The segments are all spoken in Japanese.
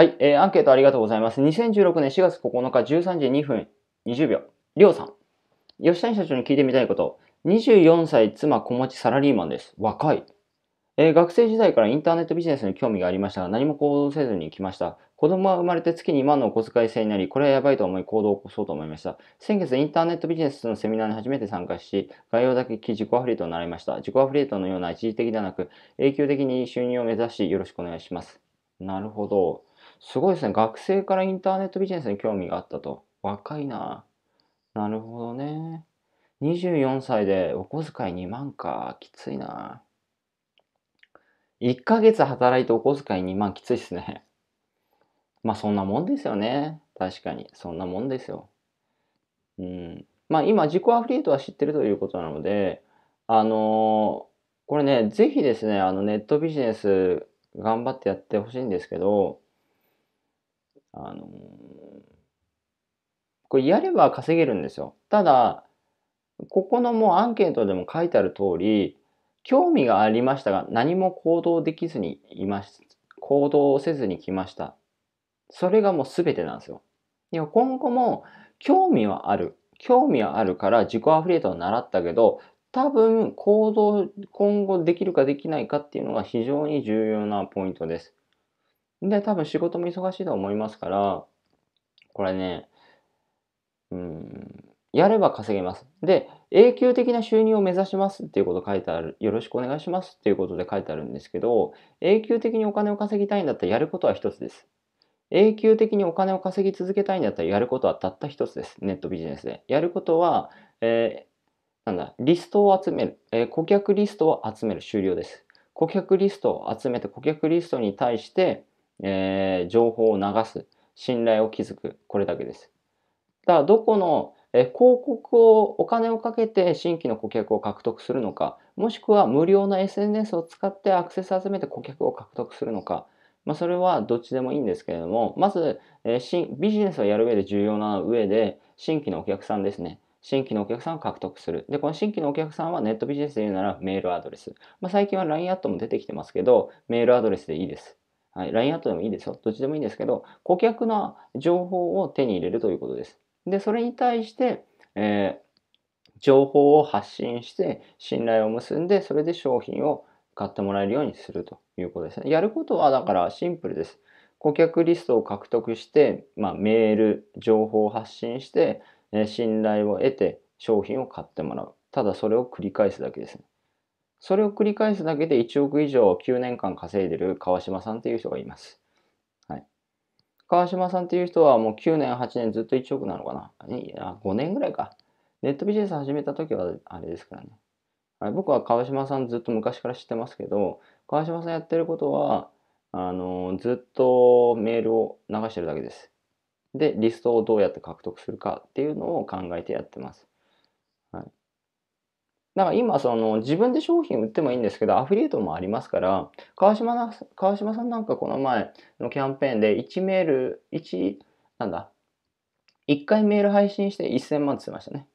はい、えー、アンケートありがとうございます。2016年4月9日13時2分20秒。りょうさん。吉谷社長に聞いてみたいこと。24歳妻子持ちサラリーマンです。若い。えー、学生時代からインターネットビジネスに興味がありましたが何も行動せずに来ました。子供は生まれて月2万のお小遣い制になり、これはやばいと思い行動を起こそうと思いました。先月インターネットビジネスのセミナーに初めて参加し、概要だけ聞き自己アフリエイトを習いました。自己アフリエイトのような一時的ではなく、永久的に収入を目指しよろしくお願いします。なるほど。すごいですね。学生からインターネットビジネスに興味があったと。若いな。なるほどね。24歳でお小遣い2万か。きついな。1ヶ月働いてお小遣い2万きついっすね。まあそんなもんですよね。確かに。そんなもんですよ。うん。まあ今、自己アフリエイトは知ってるということなので、あのー、これね、ぜひですね、あのネットビジネス頑張ってやってほしいんですけど、あのー、これやれば稼げるんですよ。ただ、ここのもうアンケートでも書いてある通り、興味がありましたが何も行動できずにいまし、行動せずに来ました。それがもう全てなんですよ。いや、今後も興味はある。興味はあるから自己アフリエイトを習ったけど、多分行動今後できるかできないかっていうのが非常に重要なポイントです。で、多分仕事も忙しいと思いますから、これね、うん、やれば稼げます。で、永久的な収入を目指しますっていうこと書いてある、よろしくお願いしますっていうことで書いてあるんですけど、永久的にお金を稼ぎたいんだったらやることは一つです。永久的にお金を稼ぎ続けたいんだったらやることはたった一つです。ネットビジネスで。やることは、えー、なんだ、リストを集める、えー、顧客リストを集める終了です。顧客リストを集めて、顧客リストに対して、えー、情報を流す、信頼を築く、これだけです。だからどこの、えー、広告をお金をかけて新規の顧客を獲得するのか、もしくは無料の SNS を使ってアクセス集めて顧客を獲得するのか、まあ、それはどっちでもいいんですけれども、まず、えー、新ビジネスをやる上で重要な上で、新規のお客さんですね。新規のお客さんを獲得する。で、この新規のお客さんはネットビジネスで言うならメールアドレス。まあ、最近は LINE アットも出てきてますけど、メールアドレスでいいです。はい、LINE アットでもいいですよ。どっちでもいいんですけど、顧客の情報を手に入れるということです。で、それに対して、えー、情報を発信して、信頼を結んで、それで商品を買ってもらえるようにするということですね。やることは、だからシンプルです。顧客リストを獲得して、まあ、メール、情報を発信して、え信頼を得て、商品を買ってもらう。ただそれを繰り返すだけですね。それを繰り返すだけで1億以上9年間稼いでる川島さんっていう人がいます。はい。川島さんっていう人はもう9年、8年ずっと1億なのかな。いや、5年ぐらいか。ネットビジネス始めた時はあれですからね。僕は川島さんずっと昔から知ってますけど、川島さんやってることは、あの、ずっとメールを流してるだけです。で、リストをどうやって獲得するかっていうのを考えてやってます。はい。だから今その自分で商品売ってもいいんですけどアフィリエイトもありますから川島な川島さんなんかこの前のキャンペーンで1メール1なんだ1回メール配信して1000万って言ってましたね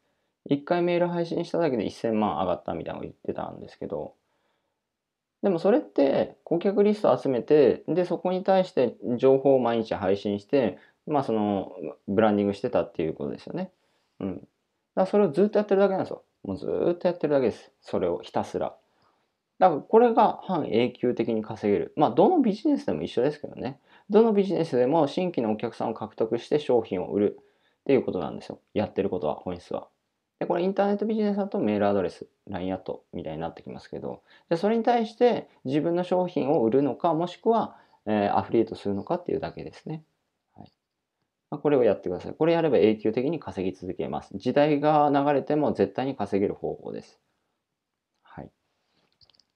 1回メール配信しただけで1000万上がったみたいなのを言ってたんですけどでもそれって顧客リスト集めてでそこに対して情報を毎日配信してまあそのブランディングしてたっていうことですよねうんだそれをずっとやってるだけなんですよもうずっとやってるだけです。それをひたすら。だからこれが半永久的に稼げる。まあどのビジネスでも一緒ですけどね。どのビジネスでも新規のお客さんを獲得して商品を売るっていうことなんですよ。やってることは、本質は。で、これインターネットビジネスだとメールアドレス、LINE アットみたいになってきますけど、じゃそれに対して自分の商品を売るのか、もしくは、えー、アフリエイトするのかっていうだけですね。まこれをやってください。これやれば永久的に稼ぎ続けます。時代が流れても絶対に稼げる方法です。はい。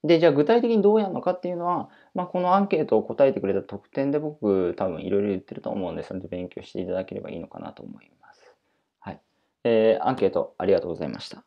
で、じゃあ具体的にどうやるのかっていうのは、まあ、このアンケートを答えてくれた特典で僕多分いろいろ言ってると思うんで、すので勉強していただければいいのかなと思います。はい。えー、アンケートありがとうございました。